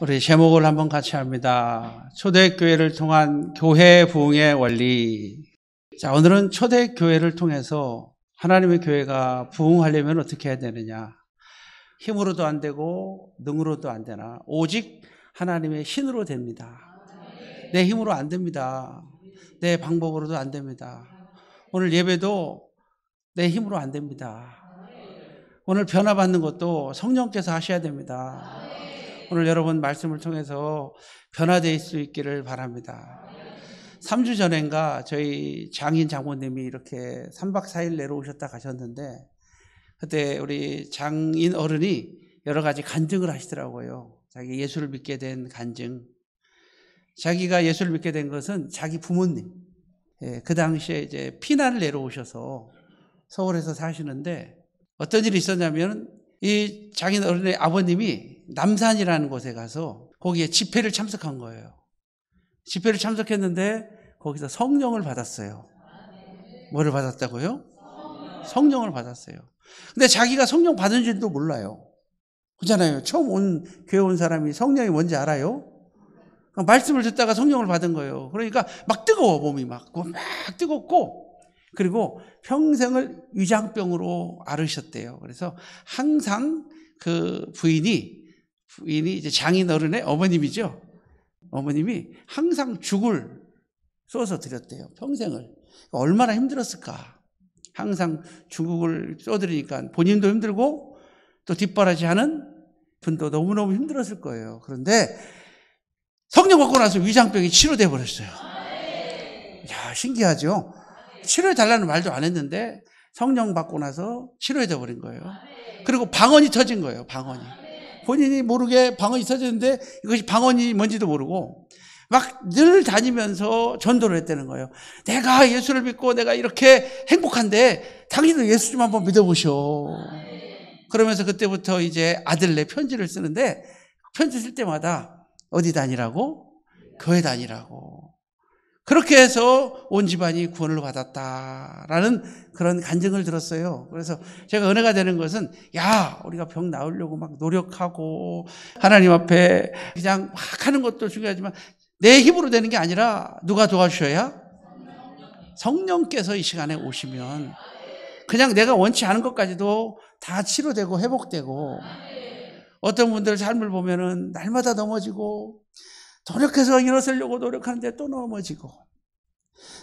우리 제목을 한번 같이 합니다. 초대교회를 통한 교회 부흥의 원리. 자, 오늘은 초대교회를 통해서 하나님의 교회가 부흥하려면 어떻게 해야 되느냐. 힘으로도 안 되고 능으로도 안 되나. 오직 하나님의 신으로 됩니다. 내 힘으로 안 됩니다. 내 방법으로도 안 됩니다. 오늘 예배도 내 힘으로 안 됩니다. 오늘 변화받는 것도 성령께서 하셔야 됩니다. 오늘 여러분 말씀을 통해서 변화될 수 있기를 바랍니다. 3주 전인가 저희 장인 장모님이 이렇게 3박 4일 내려오셨다 가셨는데 그때 우리 장인 어른이 여러 가지 간증을 하시더라고요. 자기 예수를 믿게 된 간증. 자기가 예수를 믿게 된 것은 자기 부모님. 예, 그 당시에 이제 피난을 내려오셔서 서울에서 사시는데 어떤 일이 있었냐면 이 장인 어른의 아버님이 남산이라는 곳에 가서 거기에 집회를 참석한 거예요. 집회를 참석했는데 거기서 성령을 받았어요. 뭐를 받았다고요? 성령을 받았어요. 근데 자기가 성령 받은 줄도 몰라요. 그잖아요. 처음 온 교회 온 사람이 성령이 뭔지 알아요? 말씀을 듣다가 성령을 받은 거예요. 그러니까 막 뜨거워 몸이 막, 막 뜨겁고 그리고 평생을 위장병으로 앓으셨대요. 그래서 항상 그 부인이 부인이 이제 장인 어른의 어머님이죠. 어머님이 항상 죽을 쏘서 드렸대요. 평생을. 그러니까 얼마나 힘들었을까. 항상 죽을 쏘드리니까 본인도 힘들고 또 뒷바라지 하는 분도 너무너무 힘들었을 거예요. 그런데 성령 받고 나서 위장병이 치료돼 버렸어요. 야, 신기하죠? 치료해 달라는 말도 안 했는데 성령 받고 나서 치료해 져 버린 거예요. 그리고 방언이 터진 거예요. 방언이. 본인이 모르게 방언이 써졌는데 이것이 방언이 뭔지도 모르고 막 늘 다니면서 전도를 했다는 거예요. 내가 예수를 믿고 내가 이렇게 행복한데 당신도 예수 좀 한번 믿어보셔. 그러면서 그때부터 이제 아들내 편지를 쓰는데 편지 쓸 때마다 어디 다니라고? 교회 다니라고. 그렇게 해서 온 집안이 구원을 받았다라는 그런 간증을 들었어요. 그래서 제가 은혜가 되는 것은 야 우리가 병 나으려고 막 노력하고 하나님 앞에 그냥 막 하는 것도 중요하지만 내 힘으로 되는 게 아니라 누가 도와주셔야 성령께서 이 시간에 오시면 그냥 내가 원치 않은 것까지도 다 치료되고 회복되고 어떤 분들 삶을 보면은 날마다 넘어지고 노력해서 일어서려고 노력하는데 또 넘어지고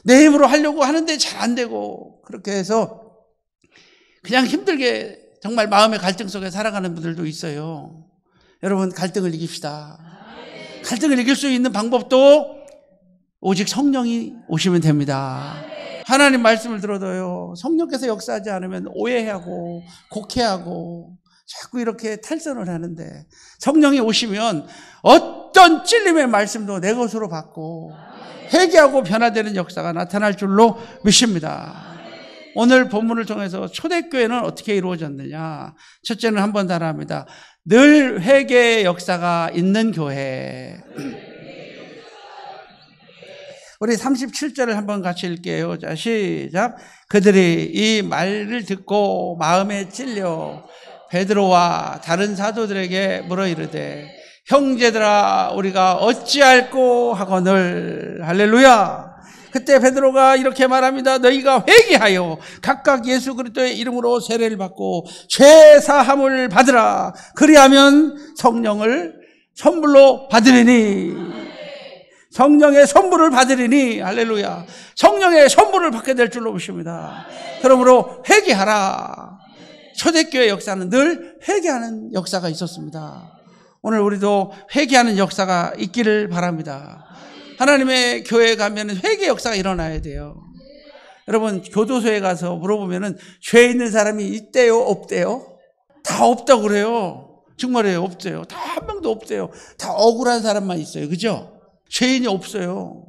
내 힘으로 하려고 하는데 잘 안 되고 그렇게 해서 그냥 힘들게 정말 마음의 갈등 속에 살아가는 분들도 있어요. 여러분 갈등을 이깁시다. 갈등을 이길 수 있는 방법도 오직 성령이 오시면 됩니다. 하나님 말씀을 들어도요. 성령께서 역사하지 않으면 오해하고 곡해하고 자꾸 이렇게 탈선을 하는데 성령이 오시면 어 어떤 찔림의 말씀도 내 것으로 받고 회개하고 변화되는 역사가 나타날 줄로 믿습니다. 오늘 본문을 통해서 초대교회는 어떻게 이루어졌느냐. 첫째는 한번 달아합니다. 늘 회개의 역사가 있는 교회. 우리 37절을 한번 같이 읽게요. 자, 시작. 그들이 이 말을 듣고 마음에 찔려 베드로와 다른 사도들에게 물어 이르되 형제들아 우리가 어찌할꼬 하거늘 할렐루야. 그때 베드로가 이렇게 말합니다. 너희가 회개하여 각각 예수 그리스도의 이름으로 세례를 받고 죄 사함을 받으라. 그리하면 성령을 선물로 받으리니 성령의 선물을 받으리니 할렐루야. 성령의 선물을 받게 될 줄로 보십니다. 그러므로 회개하라. 초대교회 역사는 늘 회개하는 역사가 있었습니다. 오늘 우리도 회개하는 역사가 있기를 바랍니다. 하나님의 교회에 가면 회개 역사가 일어나야 돼요. 여러분 교도소에 가서 물어보면은 죄 있는 사람이 있대요, 없대요? 다 없다고 그래요. 정말이에요, 없대요. 다 한 명도 없대요. 다 억울한 사람만 있어요, 그죠? 죄인이 없어요.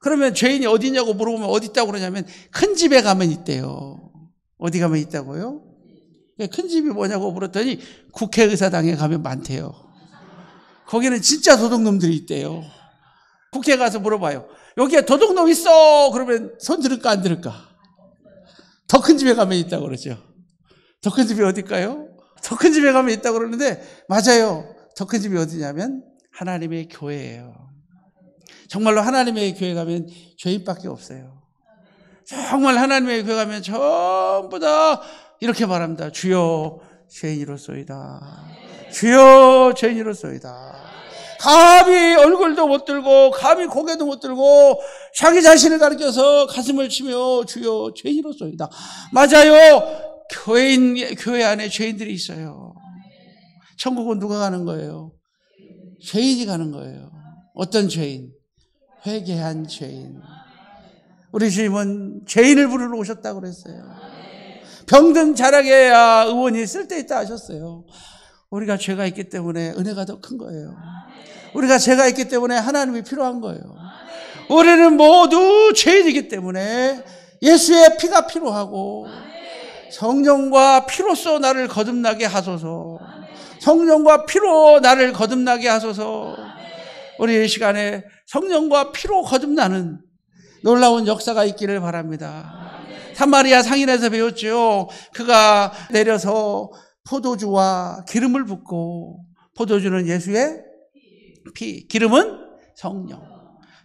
그러면 죄인이 어디냐고 물어보면 어디 있다고 그러냐면 큰 집에 가면 있대요. 어디 가면 있다고요? 큰 집이 뭐냐고 물었더니 국회의사당에 가면 많대요. 거기는 진짜 도둑놈들이 있대요. 국회 가서 물어봐요. 여기에 도둑놈 있어! 그러면 손 들을까, 안 들을까? 더 큰 집에 가면 있다고 그러죠. 더 큰 집이 어딜까요? 더 큰 집에 가면 있다고 그러는데, 맞아요. 더 큰 집이 어디냐면, 하나님의 교회예요. 정말로 하나님의 교회 가면 죄인밖에 없어요. 정말 하나님의 교회 가면 전부 다 이렇게 말합니다. 주여, 죄인이로소이다. 주여 죄인으로서이다. 감히 얼굴도 못 들고 감히 고개도 못 들고 자기 자신을 가리켜서 가슴을 치며 주여 죄인으로서이다. 맞아요. 교인 교회 안에 죄인들이 있어요. 천국은 누가 가는 거예요? 죄인이 가는 거예요. 어떤 죄인? 회개한 죄인. 우리 주님은 죄인을 부르러 오셨다고 그랬어요. 병든 자라게야 아, 의원이 쓸데있다 하셨어요. 우리가 죄가 있기 때문에 은혜가 더 큰 거예요. 우리가 죄가 있기 때문에 하나님이 필요한 거예요. 우리는 모두 죄인이기 때문에 예수의 피가 필요하고 성령과 피로써 나를 거듭나게 하소서. 성령과 피로 나를 거듭나게 하소서. 우리 이 시간에 성령과 피로 거듭나는 놀라운 역사가 있기를 바랍니다. 사마리아 상인에서 배웠지요. 그가 내려서 포도주와 기름을 붓고 포도주는 예수의 피, 기름은 성령.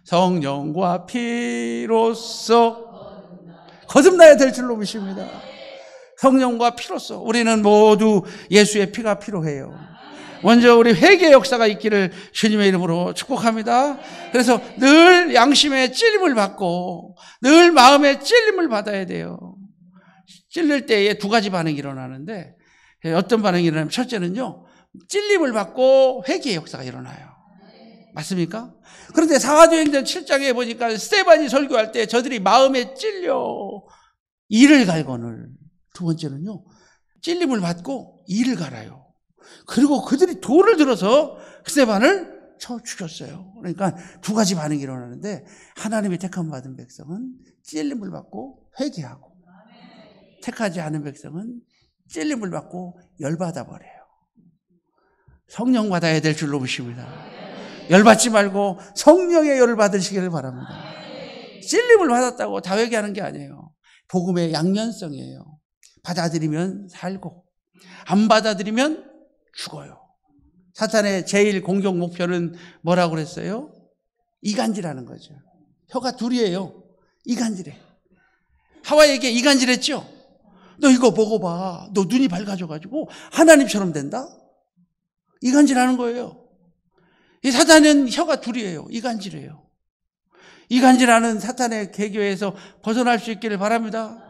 성령과 피로써 거듭나야 될 줄로 믿습니다. 성령과 피로써 우리는 모두 예수의 피가 필요해요. 먼저 우리 회개 역사가 있기를 주님의 이름으로 축복합니다. 그래서 늘 양심의 찔림을 받고 늘 마음의 찔림을 받아야 돼요. 찔릴 때에 두 가지 반응이 일어나는데 예, 어떤 반응이 일어나면 첫째는요. 찔림을 받고 회개의 역사가 일어나요. 맞습니까? 그런데 사도행전 7장에 보니까 스테반이 설교할 때 저들이 마음에 찔려 이를 갈거늘 두 번째는요. 찔림을 받고 이를 갈아요. 그리고 그들이 돌을 들어서 스테반을 쳐 죽였어요. 그러니까 두 가지 반응이 일어나는데 하나님이 택함 받은 백성은 찔림을 받고 회개하고 택하지 않은 백성은 찔림을 받고 열받아 버려요. 성령 받아야 될 줄로 보십니다 열받지 말고 성령의 열을 받으시기를 바랍니다. 찔림을 받았다고 다 회개하는 게 아니에요. 복음의 양면성이에요. 받아들이면 살고 안 받아들이면 죽어요. 사탄의 제일 공격 목표는 뭐라고 그랬어요? 이간질하는 거죠. 혀가 둘이에요. 이간질해. 하와에게 이 이간질했죠? 너 이거 보고 봐너 눈이 밝아져가지고 하나님처럼 된다? 이간질 하는 거예요. 이 사탄은 혀가 둘이에요. 이간질해요 이간질하는 사탄의 개교에서 벗어날 수 있기를 바랍니다.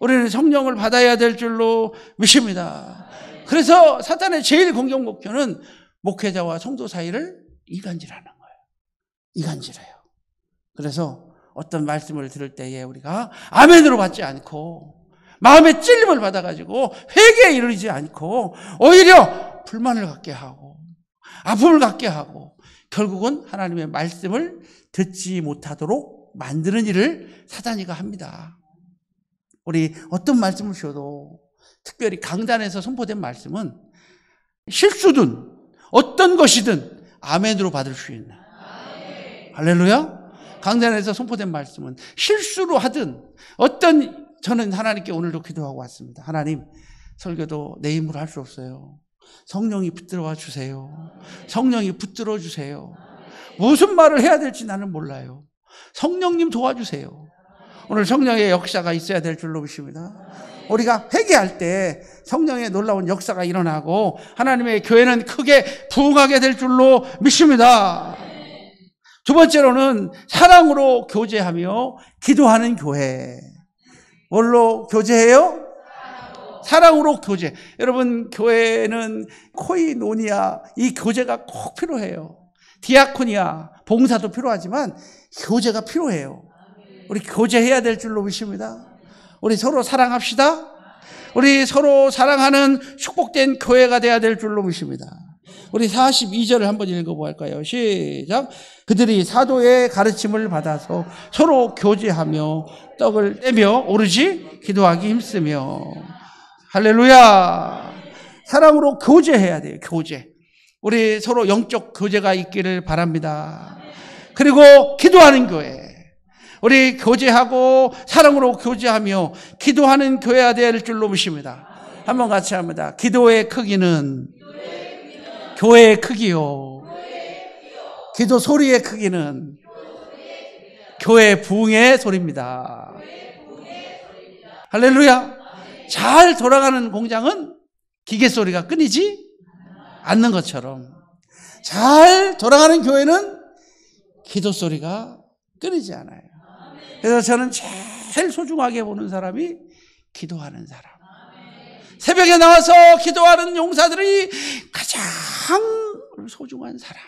우리는 성령을 받아야 될 줄로 믿습니다. 그래서 사탄의 제일 공격 목표는 목회자와 성도 사이를 이간질하는 거예요. 이간질해요. 그래서 어떤 말씀을 들을 때에 우리가 아멘으로 받지 않고 마음의 찔림을 받아가지고 회개에 이르지 않고 오히려 불만을 갖게 하고 아픔을 갖게 하고 결국은 하나님의 말씀을 듣지 못하도록 만드는 일을 사단이가 합니다. 우리 어떤 말씀을 주셔도 특별히 강단에서 선포된 말씀은 실수든 어떤 것이든 아멘으로 받을 수 있는 할렐루야 강단에서 선포된 말씀은 실수로 하든 어떤 저는 하나님께 오늘도 기도하고 왔습니다. 하나님, 설교도 내 힘으로 할 수 없어요. 성령이 붙들어와 주세요. 성령이 붙들어 주세요. 무슨 말을 해야 될지 나는 몰라요. 성령님 도와주세요. 오늘 성령의 역사가 있어야 될 줄로 믿습니다. 우리가 회개할 때 성령의 놀라운 역사가 일어나고 하나님의 교회는 크게 부흥하게 될 줄로 믿습니다. 두 번째로는 사랑으로 교제하며 기도하는 교회. 뭘로 교제해요? 사랑으로 교제. 여러분 교회는 코이노니아 이 교제가 꼭 필요해요. 디아코니아 봉사도 필요하지만 교제가 필요해요. 우리 교제해야 될 줄로 믿습니다. 우리 서로 사랑합시다. 우리 서로 사랑하는 축복된 교회가 돼야 될 줄로 믿습니다. 우리 42절을 한번 읽어볼까요? 시작. 그들이 사도의 가르침을 받아서 서로 교제하며 떡을 떼며 오르지 기도하기 힘쓰며 할렐루야. 사랑으로 교제해야 돼요. 교제. 우리 서로 영적 교제가 있기를 바랍니다. 그리고 기도하는 교회. 우리 교제하고 사랑으로 교제하며 기도하는 교회가 될 줄로 믿습니다. 한번 같이 합니다. 기도의 크기는 교회의 크기요. 기도 소리의 크기는 교회 부흥의 소리입니다. 할렐루야. 잘 돌아가는 공장은 기계 소리가 끊이지 않는 것처럼 잘 돌아가는 교회는 기도 소리가 끊이지 않아요. 그래서 저는 제일 소중하게 보는 사람이 기도하는 사람. 새벽에 나와서 기도하는 용사들이 가장 소중한 사람.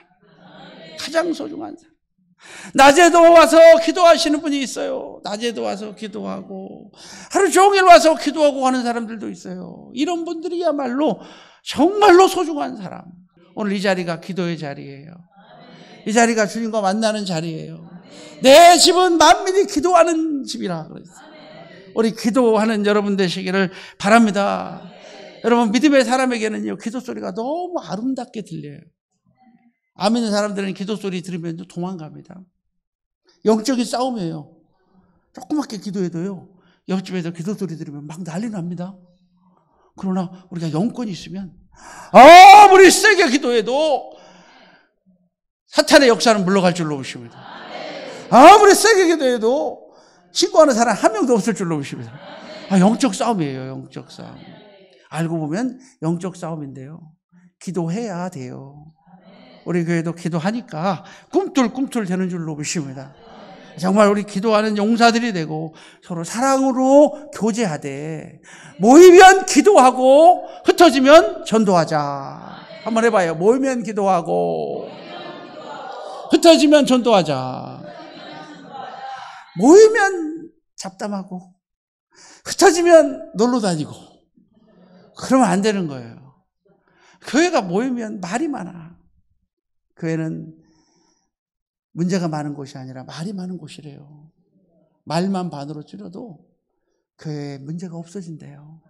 가장 소중한 사람. 낮에도 와서 기도하시는 분이 있어요. 낮에도 와서 기도하고, 하루 종일 와서 기도하고 하는 사람들도 있어요. 이런 분들이야말로 정말로 소중한 사람. 오늘 이 자리가 기도의 자리예요. 이 자리가 주님과 만나는 자리예요. 내 집은 만민이 기도하는 집이라 그랬어요. 우리 기도하는 여러분 되시기를 바랍니다. 여러분 믿음의 사람에게는요 기도 소리가 너무 아름답게 들려요. 안 믿는 사람들은 기도 소리 들으면 도망갑니다. 영적인 싸움이에요. 조그맣게 기도해도요 옆집에서 기도 소리 들으면 막 난리 납니다. 그러나 우리가 영권이 있으면 아무리 세게 기도해도 사탄의 역사는 물러갈 줄로 보십니다. 아무리 세게 기도해도 신고하는 사람 한 명도 없을 줄로 보십니다. 아, 영적 싸움이에요, 영적 싸움. 알고 보면 영적 싸움인데요. 기도해야 돼요. 우리 교회도 기도하니까 꿈틀꿈틀 되는 줄로 보십니다. 정말 우리 기도하는 용사들이 되고 서로 사랑으로 교제하되 모이면 기도하고 흩어지면 전도하자. 한번 해봐요. 모이면 기도하고 흩어지면 전도하자. 모이면 잡담하고 흩어지면 놀러 다니고 그러면 안 되는 거예요. 교회가 모이면 말이 많아. 교회는 문제가 많은 곳이 아니라 말이 많은 곳이래요. 말만 반으로 줄여도 교회에 문제가 없어진대요.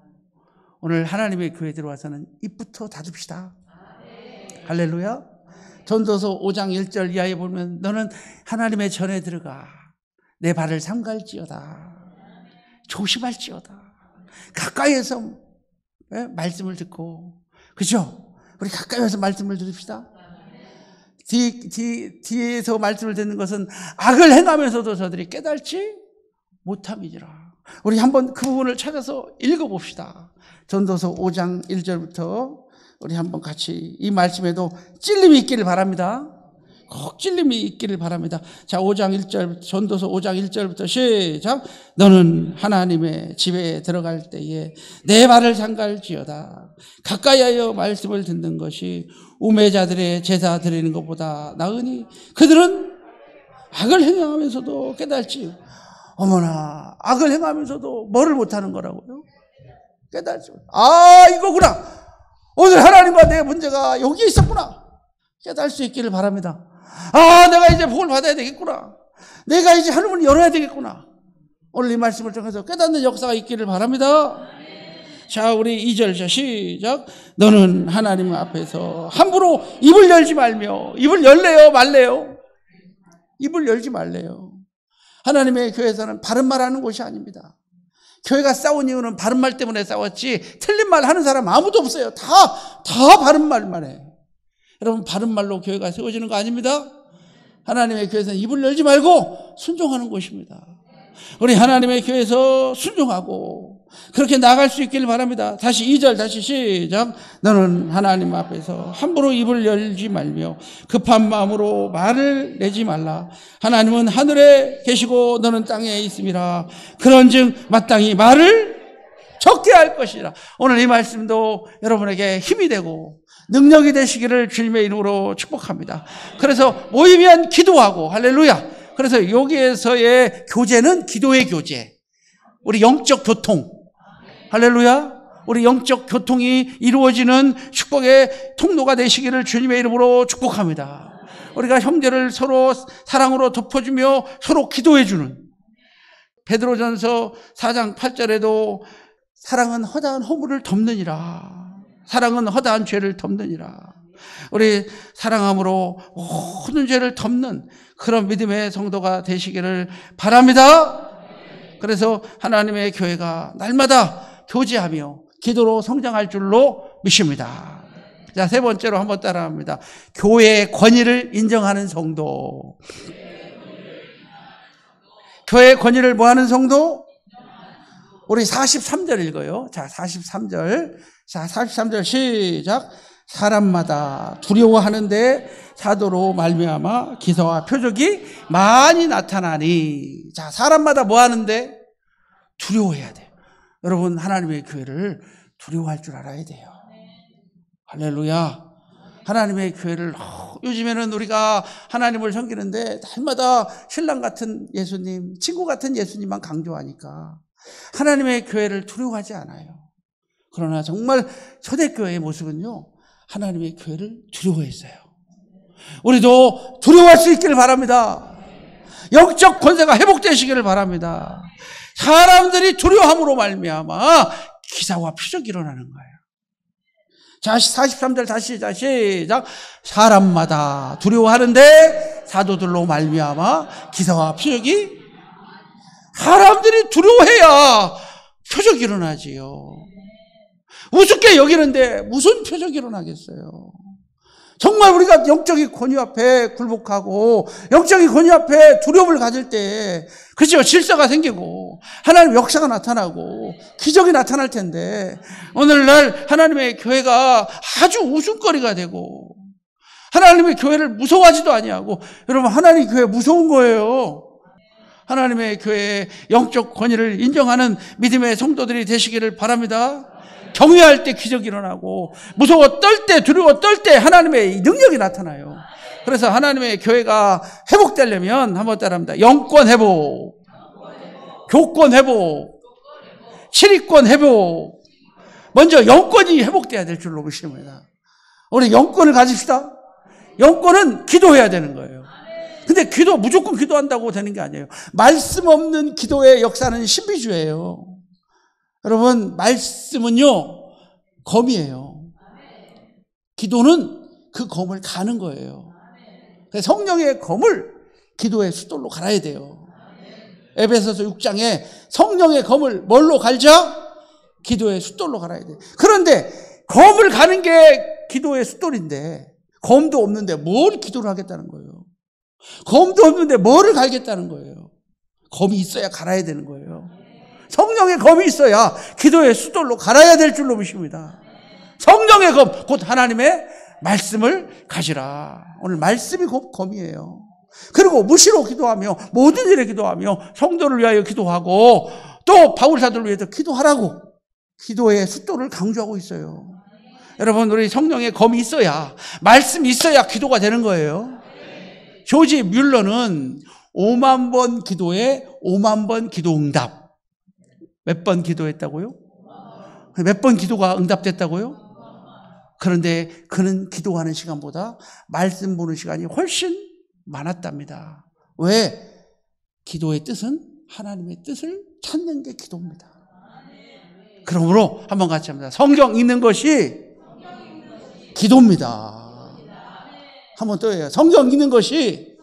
오늘 하나님의 교회 에 들어와서는 입부터 다둡시다. 할렐루야. 전도서 5장 1절 이하에 보면 너는 하나님의 전에 들어가. 내 발을 삼갈지어다. 조심할지어다. 가까이에서 예, 말씀을 듣고, 그죠? 우리 가까이에서 말씀을 드립시다 뒤, 뒤, 뒤에서 말씀을 듣는 것은 악을 행하면서도 저들이 깨달지 못함이니라. 우리 한번 그 부분을 찾아서 읽어봅시다. 전도서 5장 1절부터 우리 한번 같이 이 말씀에도 찔림이 있기를 바랍니다. 꼭 찔림이 있기를 바랍니다. 자, 5장 1절, 전도서 5장 1절부터 시작. 너는 하나님의 집에 들어갈 때에 내말을상갈지어다 가까이 하여 말씀을 듣는 것이 우매자들의 제사 드리는 것보다 나으니 그들은 악을 행하면서도 깨달지 어머나, 악을 행하면서도 뭐를 못하는 거라고요? 깨달지 아, 이거구나! 오늘 하나님과 내 문제가 여기 있었구나! 깨달을 수 있기를 바랍니다. 아, 내가 이제 복을 받아야 되겠구나. 내가 이제 하늘문 열어야 되겠구나. 오늘 이 말씀을 통해서 깨닫는 역사가 있기를 바랍니다. 자, 우리 2절 자, 시작. 너는 하나님 앞에서 함부로 입을 열지 말며, 입을 열래요, 말래요? 입을 열지 말래요. 하나님의 교회에서는 바른 말 하는 곳이 아닙니다. 교회가 싸운 이유는 바른 말 때문에 싸웠지, 틀린 말 하는 사람 아무도 없어요. 다, 다 바른 말만 해. 여러분 바른 말로 교회가 세워지는 거 아닙니다. 하나님의 교회에서는 입을 열지 말고 순종하는 곳입니다. 우리 하나님의 교회에서 순종하고 그렇게 나갈 수 있기를 바랍니다. 다시 2절 다시 시작. 너는 하나님 앞에서 함부로 입을 열지 말며 급한 마음으로 말을 내지 말라. 하나님은 하늘에 계시고 너는 땅에 있음이라. 그런즉 마땅히 말을 적게 할 것이라. 오늘 이 말씀도 여러분에게 힘이 되고 능력이 되시기를 주님의 이름으로 축복합니다. 그래서 모이면 기도하고 할렐루야. 그래서 여기에서의 교제는 기도의 교제. 우리 영적 교통. 할렐루야. 우리 영적 교통이 이루어지는 축복의 통로가 되시기를 주님의 이름으로 축복합니다. 우리가 형제를 서로 사랑으로 덮어주며 서로 기도해주는 베드로전서 4장 8절에도 사랑은 허다한 허물을 덮느니라. 사랑은 허다한 죄를 덮느니라. 우리 사랑함으로 모든 죄를 덮는 그런 믿음의 성도가 되시기를 바랍니다. 그래서 하나님의 교회가 날마다 교제하며 기도로 성장할 줄로 믿습니다. 자, 세 번째로 한번 따라합니다. 교회의 권위를 인정하는 성도. 교회의 권위를 뭐 하는 성도? 우리 43절 읽어요. 자, 43절 자, 43절 시작. 사람마다 두려워하는데 사도로 말미암아 기사와 표적이 많이 나타나니. 자, 사람마다 뭐 하는데 두려워해야 돼 여러분 하나님의 교회를 두려워할 줄 알아야 돼요. 할렐루야. 하나님의 교회를 어, 요즘에는 우리가 하나님을 섬기는데 날마다 신랑 같은 예수님, 친구 같은 예수님만 강조하니까 하나님의 교회를 두려워하지 않아요. 그러나 정말 초대교회의 모습은요, 하나님의 교회를 두려워했어요. 우리도 두려워할 수 있기를 바랍니다. 영적 권세가 회복되시기를 바랍니다. 사람들이 두려움으로 말미암아 기사와 표적이 일어나는 거예요. 자, 43절 다시 자 시작. 사람마다 두려워하는데 사도들로 말미암아 기사와 표적이 사람들이 두려워해야 표적이 일어나지요. 우습게 여기는데 무슨 표적이 일어나겠어요? 정말 우리가 영적인 권위 앞에 굴복하고 영적인 권위 앞에 두려움을 가질 때 그렇죠 질서가 생기고 하나님 역사가 나타나고 기적이 나타날 텐데 오늘날 하나님의 교회가 아주 우스거리가 되고 하나님의 교회를 무서워하지도 아니하고 여러분 하나님 교회 무서운 거예요. 하나님의 교회의 영적 권위를 인정하는 믿음의 성도들이 되시기를 바랍니다. 경외할 때 기적이 일어나고 무서워 떨 때 두려워 떨 때 하나님의 능력이 나타나요. 그래서 하나님의 교회가 회복되려면 한번 따라합니다. 영권 회복, 교권 회복, 실익권 회복. 먼저 영권이 회복돼야 될 줄로 믿습니다. 우리 영권을 가집시다. 영권은 기도해야 되는 거예요. 근데 기도 무조건 기도한다고 되는 게 아니에요. 말씀 없는 기도의 역사는 신비주예요. 의 여러분, 말씀은요, 검이에요. 기도는 그 검을 가는 거예요. 그 성령의 검을 기도의 수돌로 갈아야 돼요. 에베소서 6장에 성령의 검을 뭘로 갈자? 기도의 숫돌로 갈아야 돼요. 그런데 검을 가는 게 기도의 숫돌인데 검도 없는데 뭘 기도를 하겠다는 거예요. 검도 없는데 뭐를 갈겠다는 거예요. 검이 있어야 갈아야 되는 거예요. 성령의 검이 있어야 기도의 수돌로 갈아야 될 줄로 믿습니다. 성령의 검, 곧 하나님의 말씀을 가지라. 오늘 말씀이 곧 검이에요. 그리고 무시로 기도하며 모든 일에 기도하며 성도를 위하여 기도하고 또 바울사들을 위해서 기도하라고 기도의 숫도를 강조하고 있어요. 여러분 우리 성령의 검이 있어야 말씀이 있어야 기도가 되는 거예요. 조지 뮬러는 5만 번 기도에 5만 번 기도 응답. 몇번 기도했다고요? 몇 번 기도가 응답됐다고요? 그런데 그는 기도하는 시간보다 말씀 보는 시간이 훨씬 많았답니다. 왜? 기도의 뜻은 하나님의 뜻을 찾는 게 기도입니다. 그러므로 한번 같이 합니다. 성경 읽는 것이 기도입니다. 한번 또 해요. 성경 읽는 것이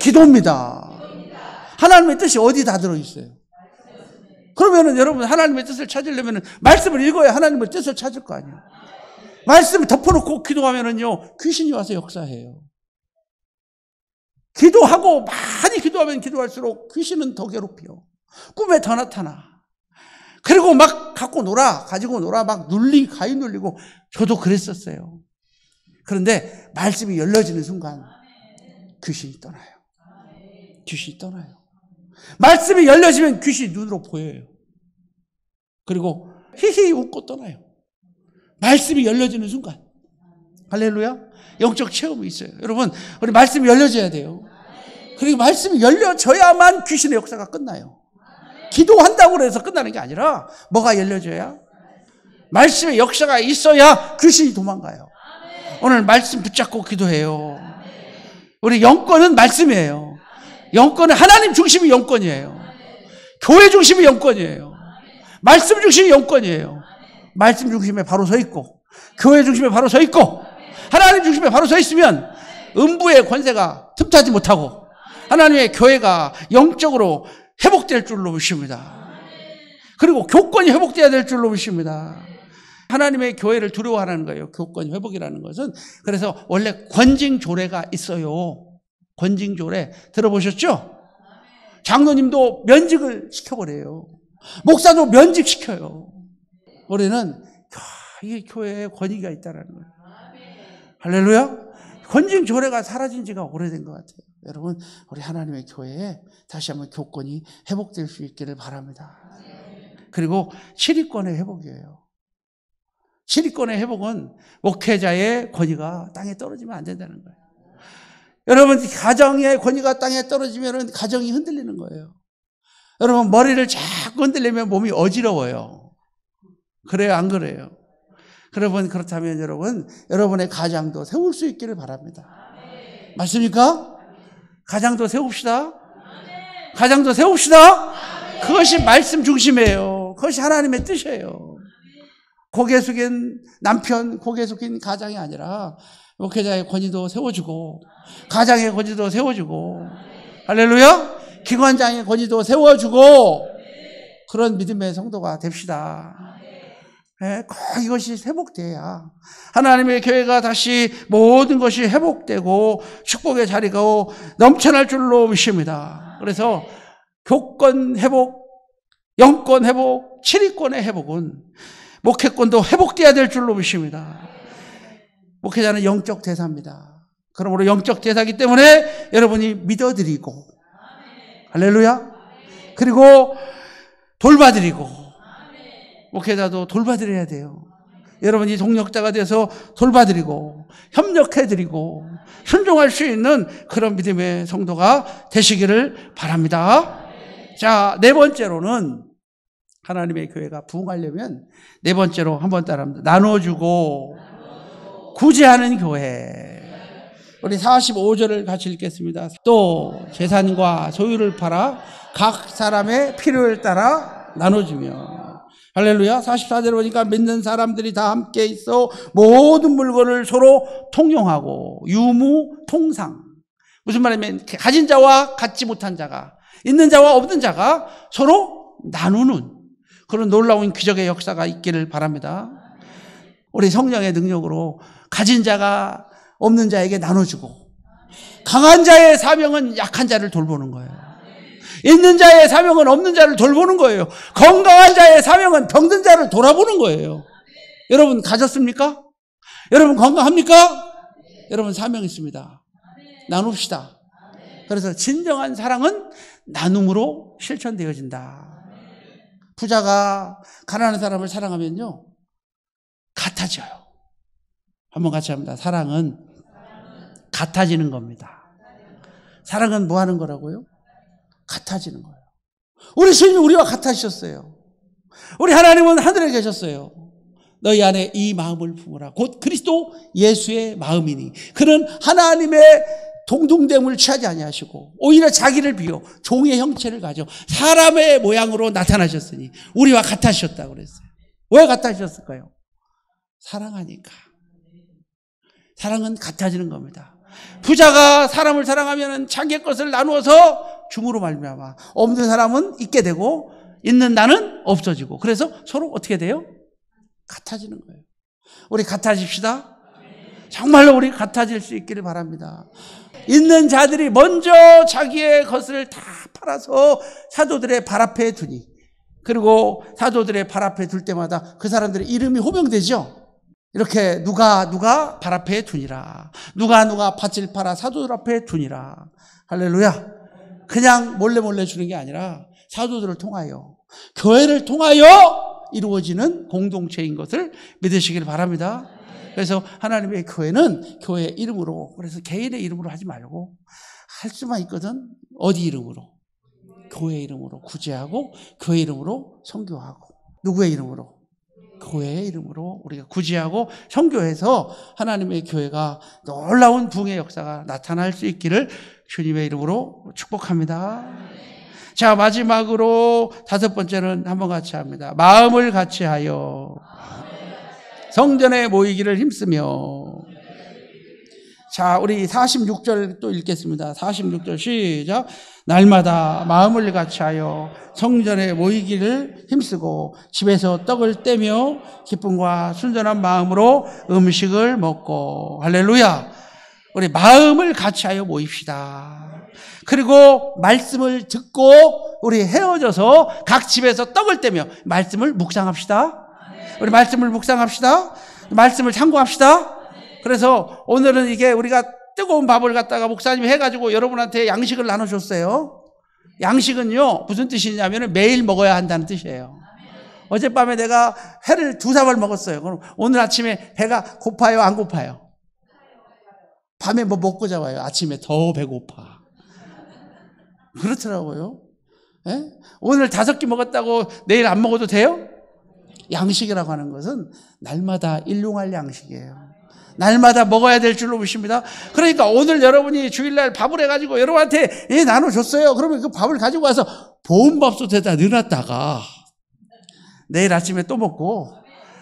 기도입니다. 하나님의 뜻이 어디 다 들어있어요? 그러면은 여러분 하나님의 뜻을 찾으려면은 말씀을 읽어야 하나님의 뜻을 찾을 거 아니에요. 말씀을 덮어놓고 기도하면은요 귀신이 와서 역사해요. 기도하고 많이 기도하면 기도할수록 귀신은 더 괴롭혀. 꿈에 더 나타나. 그리고 막 갖고 놀아, 가지고 놀아, 막 눌리, 가위 눌리고, 저도 그랬었어요. 그런데 말씀이 열려지는 순간, 귀신이 떠나요. 귀신이 떠나요. 말씀이 열려지면 귀신이 눈으로 보여요. 그리고 히히 웃고 떠나요. 말씀이 열려지는 순간. 할렐루야. 영적 체험이 있어요. 여러분, 우리 말씀이 열려져야 돼요. 그리고 말씀이 열려져야만 귀신의 역사가 끝나요. 기도한다고 해서 끝나는 게 아니라 뭐가 열려져야? 말씀의 역사가 있어야 귀신이 도망가요. 오늘 말씀 붙잡고 기도해요. 우리 영권은 말씀이에요. 영권은 하나님 중심이 영권이에요. 교회 중심이 영권이에요. 말씀 중심이 영권이에요. 말씀 중심에 바로 서 있고, 교회 중심에 바로 서 있고, 하나님 중심에 바로 서 있으면 음부의 권세가 틈타지 못하고, 하나님의 교회가 영적으로 회복될 줄로 믿습니다. 그리고 교권이 회복되어야될 줄로 믿습니다. 하나님의 교회를 두려워하는 라 거예요. 교권 회복이라는 것은. 그래서 원래 권징 조례가 있어요. 권징조례 들어보셨죠? 장로님도 면직을 시켜버려요. 목사도 면직시켜요. 우리는 이게 교회에 권위가 있다는 거예요. 할렐루야. 권징조례가 사라진 지가 오래된 것 같아요. 여러분 우리 하나님의 교회에 다시 한번 교권이 회복될 수 있기를 바랍니다. 그리고 시리권의 회복이에요. 시리권의 회복은 목회자의 권위가 땅에 떨어지면 안 된다는 거예요. 여러분 가정의 권위가 땅에 떨어지면 가정이 흔들리는 거예요. 여러분 머리를 자꾸 흔들리면 몸이 어지러워요. 그래요 안 그래요? 여러분 그렇다면 여러분 여러분의 가장도 세울 수 있기를 바랍니다. 맞습니까? 가장도 세웁시다. 가장도 세웁시다. 그것이 말씀 중심이에요. 그것이 하나님의 뜻이에요. 고개 숙인 남편, 고개 숙인 가장이 아니라 목회자의 권위도 세워주고 가장의 권위도 세워주고 할렐루야 기관장의 권위도 세워주고 그런 믿음의 성도가 됩시다. 네, 이것이 회복돼야 하나님의 교회가 다시 모든 것이 회복되고 축복의 자리가 넘쳐날 줄로 믿습니다. 그래서 교권 회복, 영권 회복, 치리권의 회복은 목회권도 회복돼야 될 줄로 믿습니다. 목회자는 영적 제사입니다. 그러므로 영적 제사기 때문에 여러분이 믿어드리고 할렐루야. 그리고 돌봐드리고 목회자도 돌봐드려야 돼요. 여러분이 동력자가 돼서 돌봐드리고 협력해드리고 순종할 수 있는 그런 믿음의 성도가 되시기를 바랍니다. 자, 네 번째로는 하나님의 교회가 부흥하려면 네 번째로 한번 따라합니다. 나눠주고 구제하는 교회. 우리 45절을 같이 읽겠습니다. 또 재산과 소유를 팔아 각 사람의 필요를 따라 나눠주며 할렐루야. 44절 보니까 믿는 사람들이 다 함께 있어 모든 물건을 서로 통용하고 유무 통상. 무슨 말이냐면 가진 자와 갖지 못한 자가 있는 자와 없는 자가 서로 나누는 그런 놀라운 기적의 역사가 있기를 바랍니다. 우리 성령의 능력으로 가진 자가 없는 자에게 나눠주고 강한 자의 사명은 약한 자를 돌보는 거예요. 있는 자의 사명은 없는 자를 돌보는 거예요. 건강한 자의 사명은 병든 자를 돌아보는 거예요. 여러분 가졌습니까? 여러분 건강합니까? 여러분 사명 있습니다. 나눕시다. 그래서 진정한 사랑은 나눔으로 실천되어진다. 부자가 가난한 사람을 사랑하면요. 같아져요. 한번 같이 합니다. 사랑은 같아지는 겁니다. 사랑은 뭐 하는 거라고요? 같아지는 거예요. 우리 주님 우리와 같아지셨어요. 우리 하나님은 하늘에 계셨어요. 너희 안에 이 마음을 품으라. 곧 그리스도 예수의 마음이니. 그는 하나님의 동등됨을 취하지 아니하시고 오히려 자기를 비워 종의 형체를 가져 사람의 모양으로 나타나셨으니 우리와 같아지셨다 그랬어요. 왜 같아지셨을까요? 사랑하니까. 사랑은 같아지는 겁니다. 부자가 사람을 사랑하면 자기 것을 나누어서 중으로 말미암아 없는 사람은 있게 되고 있는 나는 없어지고 그래서 서로 어떻게 돼요? 같아지는 거예요. 우리 같아집시다. 정말로 우리 같아질 수 있기를 바랍니다. 있는 자들이 먼저 자기의 것을 다 팔아서 사도들의 발 앞에 두니 그리고 사도들의 발 앞에 둘 때마다 그 사람들의 이름이 호명되죠. 이렇게 누가 누가 발 앞에 두니라. 누가 누가 밭을 팔아 사도들 앞에 두니라. 할렐루야. 그냥 몰래 몰래 주는 게 아니라 사도들을 통하여 교회를 통하여 이루어지는 공동체인 것을 믿으시길 바랍니다. 그래서 하나님의 교회는 교회 이름으로 그래서 개인의 이름으로 하지 말고 할 수만 있거든 어디 이름으로 교회 이름으로 구제하고 교회 이름으로 성교하고 누구의 이름으로 교회의 이름으로 우리가 구제하고 성교해서 하나님의 교회가 놀라운 붕의 역사가 나타날 수 있기를 주님의 이름으로 축복합니다. 자, 마지막으로 다섯 번째는 한번 같이 합니다. 마음을 같이 하여 성전에 모이기를 힘쓰며 자, 우리 46절 또 읽겠습니다. 46절 시작. 날마다 마음을 같이하여 성전에 모이기를 힘쓰고 집에서 떡을 떼며 기쁨과 순전한 마음으로 음식을 먹고 할렐루야. 우리 마음을 같이하여 모입시다. 그리고 말씀을 듣고 우리 헤어져서 각 집에서 떡을 떼며 말씀을 묵상합시다. 우리 말씀을 묵상합시다. 말씀을 참고합시다. 그래서 오늘은 이게 우리가 뜨거운 밥을 갖다가 목사님이 해가지고 여러분한테 양식을 나눠줬어요. 양식은요, 무슨 뜻이냐면 매일 먹어야 한다는 뜻이에요. 어젯밤에 내가 회를 두 사발 먹었어요. 그럼 오늘 아침에 배가 고파요, 안 고파요? 밤에 뭐 먹고 자와요. 아침에 더 배고파. 그렇더라고요. 예? 오늘 다섯 끼 먹었다고 내일 안 먹어도 돼요? 양식이라고 하는 것은 날마다 일용할 양식이에요. 날마다 먹어야 될 줄로 보십니다 그러니까 오늘 여러분이 주일날 밥을 해가지고 여러분한테 예, 나눠줬어요. 그러면 그 밥을 가지고 와서 보온밥솥에다 넣어놨다가 내일 아침에 또 먹고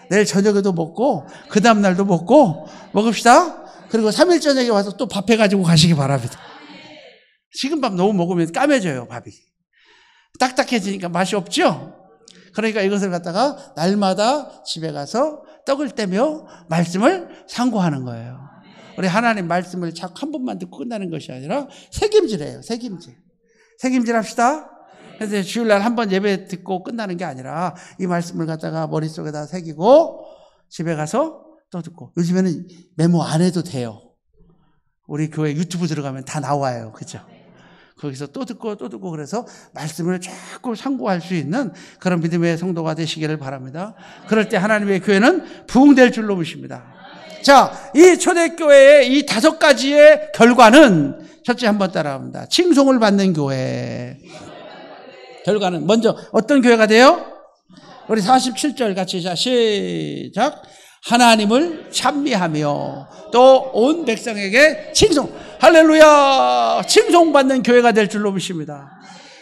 내일 저녁에도 먹고 그 다음날도 먹고 먹읍시다. 그리고 3일 저녁에 와서 또 밥 해가지고 가시기 바랍니다. 지금 밥 너무 먹으면 까매져요, 밥이. 딱딱해지니까 맛이 없죠? 그러니까 이것을 갖다가 날마다 집에 가서 떡을 떼며 말씀을 상고하는 거예요. 우리 하나님 말씀을 자한 번만 듣고 끝나는 것이 아니라 새김질해요. 새김질. 새김질 합시다. 그래서 주일날 한 번 예배 듣고 끝나는 게 아니라 이 말씀을 갖다가 머릿속에다 새기고 집에 가서 또 듣고. 요즘에는 메모 안 해도 돼요. 우리 교회 유튜브 들어가면 다 나와요. 그죠? 거기서 또 듣고 또 듣고 그래서 말씀을 자꾸 상고할 수 있는 그런 믿음의 성도가 되시기를 바랍니다. 그럴 때 하나님의 교회는 부흥될 줄로 믿습니다. 자, 이 초대교회의 이 다섯 가지의 결과는 첫째 한번 따라합니다. 칭송을 받는 교회. 결과는 먼저 어떤 교회가 돼요? 우리 47절 같이 자, 시작. 하나님을 찬미하며 또 온 백성에게 칭송 할렐루야 칭송받는 교회가 될 줄로 믿습니다.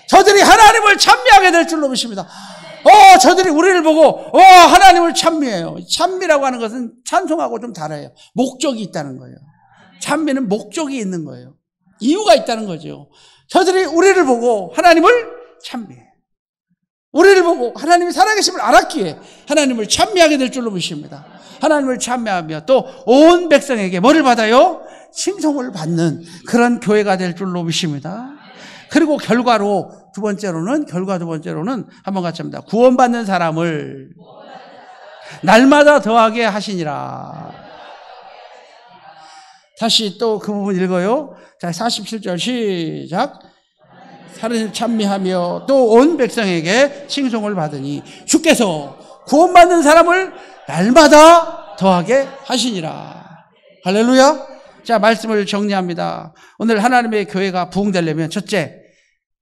저들이 하나님을 찬미하게 될 줄로 믿습니다. 어, 저들이 우리를 보고, 어, 하나님을 찬미해요. 찬미라고 하는 것은 찬송하고 좀 달라요. 목적이 있다는 거예요. 찬미는 목적이 있는 거예요. 이유가 있다는 거죠. 저들이 우리를 보고 하나님을 찬미해. 우리를 보고 하나님이 살아계심을 알았기에 하나님을 찬미하게 될 줄로 믿습니다. 하나님을 찬미하며 또 온 백성에게 뭐를 받아요? 심성을 받는 그런 교회가 될 줄로 믿습니다. 그리고 결과로 두 번째로는 결과 두 번째로는 한번 같이 합니다. 구원받는 사람을 날마다 더하게 하시니라. 다시 또 그 부분 읽어요. 자, 47절 시작. 사을 찬미하며 또 온 백성에게 칭송을 받으니 주께서 구원받는 사람을 날마다 더하게 하시니라. 할렐루야. 자, 말씀을 정리합니다. 오늘 하나님의 교회가 부흥되려면 첫째,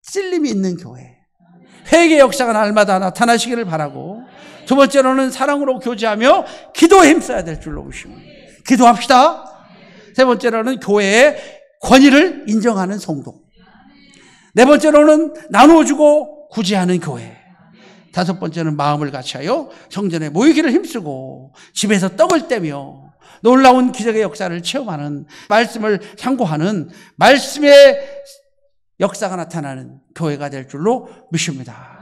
찔림이 있는 교회. 회개 역사가 날마다 나타나시기를 바라고 두 번째로는 사랑으로 교제하며 기도에 힘써야 될 줄로 보십니다. 기도합시다. 세 번째로는 교회의 권위를 인정하는 성도. 네 번째로는 나누어주고 구제하는 교회. 다섯 번째는 마음을 같이하여 성전에 모이기를 힘쓰고 집에서 떡을 떼며 놀라운 기적의 역사를 체험하는 말씀을 상고하는 말씀의 역사가 나타나는 교회가 될 줄로 믿습니다.